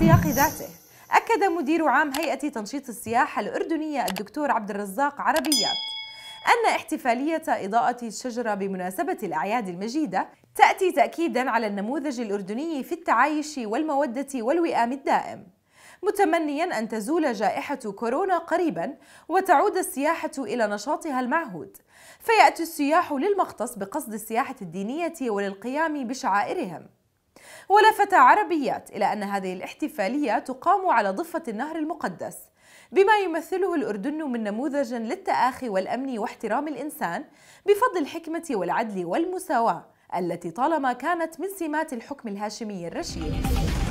السياق ذاته أكد مدير عام هيئة تنشيط السياحة الأردنية الدكتور عبد الرزاق عربيات أن احتفالية إضاءة الشجرة بمناسبة الأعياد المجيدة تأتي تأكيدا على النموذج الأردني في التعايش والمودة والوئام الدائم متمنيا أن تزول جائحة كورونا قريبا وتعود السياحة إلى نشاطها المعهود فيأتي السياح للمختص بقصد السياحة الدينية وللقيام بشعائرهم ولفت عربيات إلى أن هذه الاحتفالية تقام على ضفة النهر المقدس بما يمثله الأردن من نموذج للتآخي والأمن واحترام الإنسان بفضل الحكمة والعدل والمساواة التي طالما كانت من سمات الحكم الهاشمي الرشيد